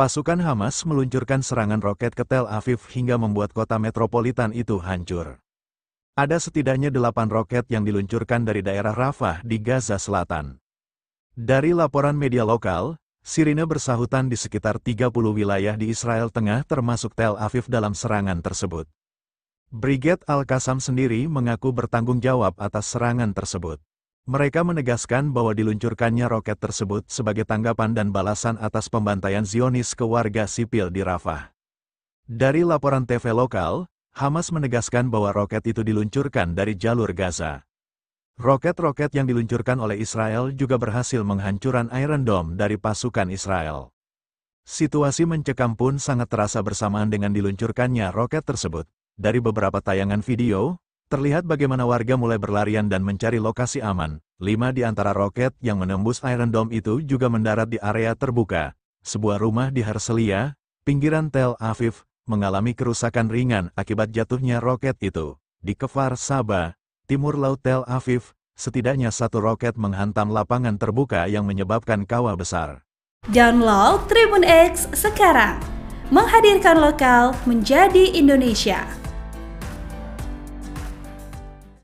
pasukan Hamas meluncurkan serangan roket ke Tel Aviv hingga membuat kota metropolitan itu hancur. Ada setidaknya delapan roket yang diluncurkan dari daerah Rafah di Gaza Selatan. Dari laporan media lokal, sirine bersahutan di sekitar 30 wilayah di Israel Tengah termasuk Tel Aviv dalam serangan tersebut. Brigade Al-Qassam sendiri mengaku bertanggung jawab atas serangan tersebut. Mereka menegaskan bahwa diluncurkannya roket tersebut sebagai tanggapan dan balasan atas pembantaian Zionis ke warga sipil di Rafah. Dari laporan TV lokal, Hamas menegaskan bahwa roket itu diluncurkan dari jalur Gaza. Roket-roket yang diluncurkan oleh Israel juga berhasil menghancurkan Iron Dome dari pasukan Israel. Situasi mencekam pun sangat terasa bersamaan dengan diluncurkannya roket tersebut. Dari beberapa tayangan video, Terlihat bagaimana warga mulai berlarian dan mencari lokasi aman. Lima di antara roket yang menembus Iron Dome itu juga mendarat di area terbuka. Sebuah rumah di Harselia, pinggiran Tel Aviv, mengalami kerusakan ringan akibat jatuhnya roket itu. Di Kefar Sabah, timur laut Tel Aviv, setidaknya satu roket menghantam lapangan terbuka yang menyebabkan kawah besar. Download Tribun X sekarang. Menghadirkan lokal menjadi Indonesia.